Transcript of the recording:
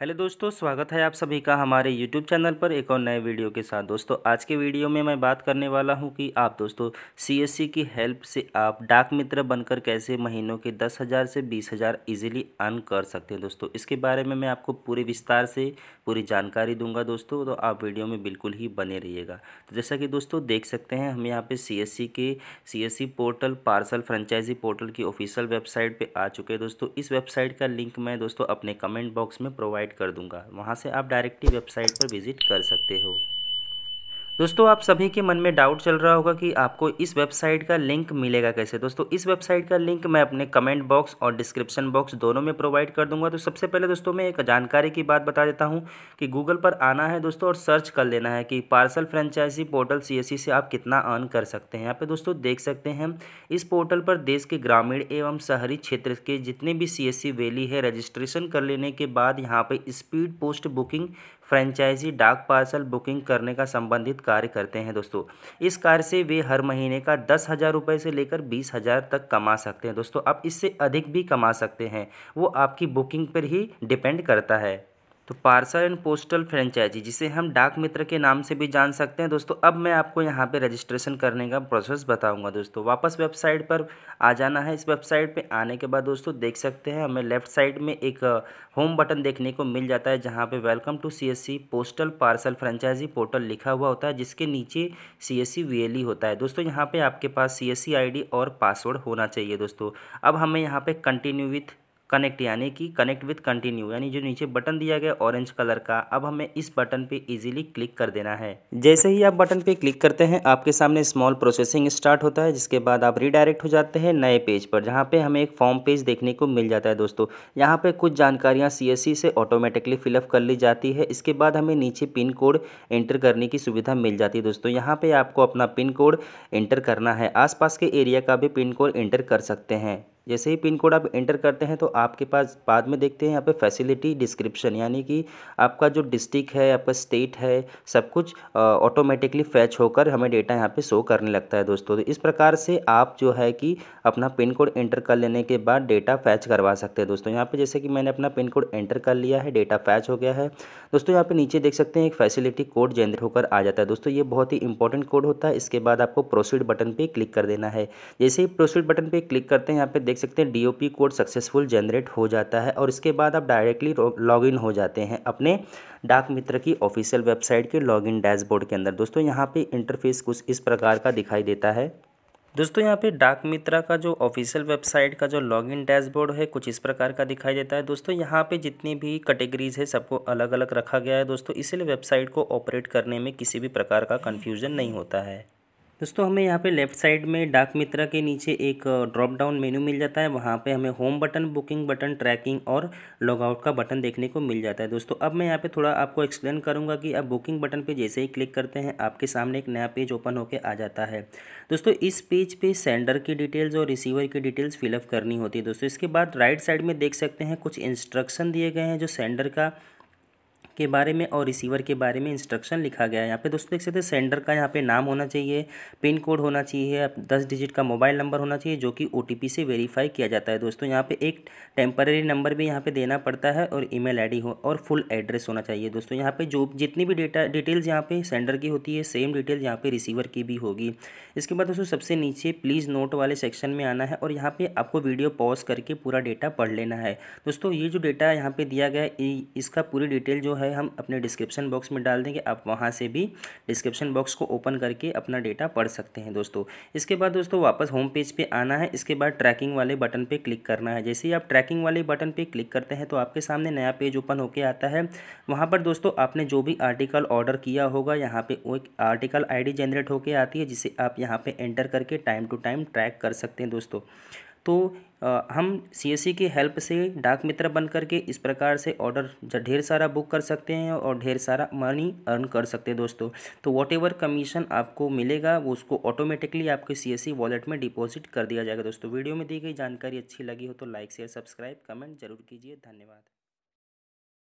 hello दोस्तों स्वागत है आप सभी का हमारे यूट्यूब चैनल पर एक और नए वीडियो के साथ दोस्तों आज के वीडियो में मैं बात करने वाला हूं कि आप दोस्तों सीएससी की हेल्प से आप डाक मित्र बनकर कैसे महीनों के दस हज़ार से बीस हज़ार ईजिली अर्न कर सकते हैं दोस्तों इसके बारे में मैं आपको पूरे विस्तार से पूरी जानकारी दूंगा दोस्तों तो आप वीडियो में बिल्कुल ही बने रहिएगा तो जैसा कि दोस्तों देख सकते हैं हम यहाँ पर C K C portal parcel franchise portal की ऑफिशियल वेबसाइट पर आ चुके हैं दोस्तों इस वेबसाइट का लिंक मैं दोस्तों अपने कमेंट बॉक्स में प्रोवाइड प्रोवाइड कर दूंगा वहाँ से आप डायरेक्टली वेबसाइट पर विज़िट कर सकते हो दोस्तों आप सभी के मन में डाउट चल रहा होगा कि आपको इस वेबसाइट का लिंक मिलेगा कैसे दोस्तों इस वेबसाइट का लिंक मैं अपने कमेंट बॉक्स और डिस्क्रिप्शन बॉक्स दोनों में प्रोवाइड कर दूंगा तो सबसे पहले दोस्तों मैं एक जानकारी की बात बता देता हूं कि गूगल पर आना है दोस्तों और सर्च कर लेना है कि पार्सल फ्रेंचाइजी पोर्टल सी से आप कितना अर्न कर सकते हैं यहाँ पर दोस्तों देख सकते हैं इस पोर्टल पर देश के ग्रामीण एवं शहरी क्षेत्र के जितने भी सी वैली है रजिस्ट्रेशन कर लेने के बाद यहाँ पर स्पीड पोस्ट बुकिंग फ्रेंचाइजी डाक पार्सल बुकिंग करने का संबंधित कार्य करते हैं दोस्तों इस कार्य से वे हर महीने का दस हज़ार रुपये से लेकर बीस हज़ार तक कमा सकते हैं दोस्तों आप इससे अधिक भी कमा सकते हैं वो आपकी बुकिंग पर ही डिपेंड करता है तो पार्सल एंड पोस्टल फ्रेंचाइजी जिसे हम डाक मित्र के नाम से भी जान सकते हैं दोस्तों अब मैं आपको यहाँ पे रजिस्ट्रेशन करने का प्रोसेस बताऊंगा दोस्तों वापस वेबसाइट पर आ जाना है इस वेबसाइट पे आने के बाद दोस्तों देख सकते हैं हमें लेफ्ट साइड में एक होम बटन देखने को मिल जाता है जहाँ पर welcome to C postal parcel franchise portal लिखा हुआ होता है जिसके नीचे सी एस e होता है दोस्तों यहाँ पर आपके पास सी एस और पासवर्ड होना चाहिए दोस्तों अब हमें यहाँ पर कंटिन्यू विथ कनेक्ट यानी कि कनेक्ट विथ कंटिन्यू यानी जो नीचे बटन दिया गया ऑरेंज कलर का अब हमें इस बटन पे इजीली क्लिक कर देना है जैसे ही आप बटन पे क्लिक करते हैं आपके सामने स्मॉल प्रोसेसिंग स्टार्ट होता है जिसके बाद आप रिडायरेक्ट हो जाते हैं नए पेज पर जहाँ पे हमें एक फॉर्म पेज देखने को मिल जाता है दोस्तों यहाँ पर कुछ जानकारियाँ सी से ऑटोमेटिकली फिलअप कर ली जाती है इसके बाद हमें नीचे पिन कोड एंटर करने की सुविधा मिल जाती है दोस्तों यहाँ पर आपको अपना पिन कोड एंटर करना है आस के एरिया का भी पिन कोड एंटर कर सकते हैं जैसे ही पिन कोड आप एंटर करते हैं तो आपके पास बाद में देखते हैं यहाँ पे फैसिलिटी डिस्क्रिप्शन यानी कि आपका जो डिस्ट्रिक्ट है आपका स्टेट है सब कुछ ऑटोमेटिकली फैच होकर हमें डेटा यहाँ पे शो करने लगता है दोस्तों तो इस प्रकार से आप जो है कि अपना पिन कोड एंटर कर लेने के बाद डेटा फैच करवा सकते हैं दोस्तों यहाँ पर जैसे कि मैंने अपना पिन कोड एंटर कर लिया है डेटा फैच हो गया है दोस्तों यहाँ पर नीचे देख सकते हैं एक फैसिलिटी कोड जनरेट होकर आ जाता है दोस्तों ये बहुत ही इंपॉर्टेंट कोड होता है इसके बाद आपको प्रोसीड बटन पर क्लिक कर देना है जैसे ही प्रोसीड बटन पर क्लिक करते हैं यहाँ पर देख सकते हैं डीओपी कोड सक्सेसफुल जनरेट हो जाता है और इसके बाद आप डायरेक्टली लॉगिन हो जाते हैं अपने डाक मित्र की ऑफिशियल वेबसाइट के लॉगिन डैशबोर्ड के अंदर दोस्तों यहाँ पे इंटरफेस कुछ इस प्रकार का दिखाई देता है दोस्तों यहाँ पे डाक मित्रा का जो ऑफिशियल वेबसाइट का जो लॉगिन डैशबोर्ड है कुछ इस प्रकार का दिखाई देता है दोस्तों यहाँ पे जितनी भी कैटेगरीज है सबको अलग अलग रखा गया है दोस्तों इसलिए वेबसाइट को ऑपरेट करने में किसी भी प्रकार का कन्फ्यूजन नहीं होता है दोस्तों हमें यहाँ पे लेफ्ट साइड में डाक मित्रा के नीचे एक ड्रॉप डाउन मेन्यू मिल जाता है वहाँ पे हमें home button booking button tracking और लॉगआउट का बटन देखने को मिल जाता है दोस्तों अब मैं यहाँ पे थोड़ा आपको एक्सप्लेन करूँगा कि आप बुकिंग बटन पे जैसे ही क्लिक करते हैं आपके सामने एक नया पेज ओपन होकर आ जाता है दोस्तों इस पेज पर पे सेंडर की डिटेल्स और रिसीवर की डिटेल्स फिलअप करनी होती है दोस्तों इसके बाद राइट साइड में देख सकते हैं कुछ इंस्ट्रक्शन दिए गए हैं जो सेंडर का के बारे में और रिसीवर के बारे में इंस्ट्रक्शन लिखा गया है यहाँ पे दोस्तों देख सकते हैं सेंडर का यहाँ पे नाम होना चाहिए पिन कोड होना चाहिए दस डिजिट का मोबाइल नंबर होना चाहिए जो कि ओ से वेरीफाई किया जाता है दोस्तों यहाँ पे एक टेम्पररी नंबर भी यहाँ पे देना पड़ता है और ईमेल आईडी हो और फुल एड्रेस होना चाहिए दोस्तों यहाँ पर जो जितनी भी डेटा डिटेल्स यहाँ पे सेंडर की होती है सेम डिटेल यहाँ पर रिसीवर की भी होगी इसके बाद दोस्तों सबसे नीचे प्लीज़ नोट वाले सेक्शन में आना है और यहाँ पर आपको वीडियो पॉज करके पूरा डेटा पढ़ लेना है दोस्तों ये जो डेटा यहाँ पर दिया गया है इसका पूरी डिटेल जो है है हम अपने डिस्क्रिप्शन बॉक्स में डाल देंगे आप वहाँ से भी डिस्क्रिप्शन बॉक्स को ओपन करके अपना डेटा पढ़ सकते हैं दोस्तों इसके बाद दोस्तों वापस होम पेज पर आना है इसके बाद ट्रैकिंग वाले बटन पर क्लिक करना है जैसे ही आप ट्रैकिंग वाले बटन पर क्लिक करते हैं तो आपके सामने नया पेज ओपन होकर आता है वहाँ पर दोस्तों आपने जो भी आर्टिकल ऑर्डर किया होगा यहाँ पे एक आर्टिकल आईडी जनरेट होके आती है जिसे आप यहाँ पे एंटर करके टाइम टू टाइम ट्रैक कर सकते हैं दोस्तों तो हम सी की हेल्प से डाक मित्र बन करके इस प्रकार से ऑर्डर ढेर सारा बुक कर सकते हैं और ढेर सारा मनी अर्न कर सकते हैं दोस्तों तो वॉट एवर कमीशन आपको मिलेगा वो उसको ऑटोमेटिकली आपके सी वॉलेट में डिपॉजिट कर दिया जाएगा दोस्तों वीडियो में दी गई जानकारी अच्छी लगी हो तो लाइक शेयर सब्सक्राइब कमेंट जरूर कीजिए धन्यवाद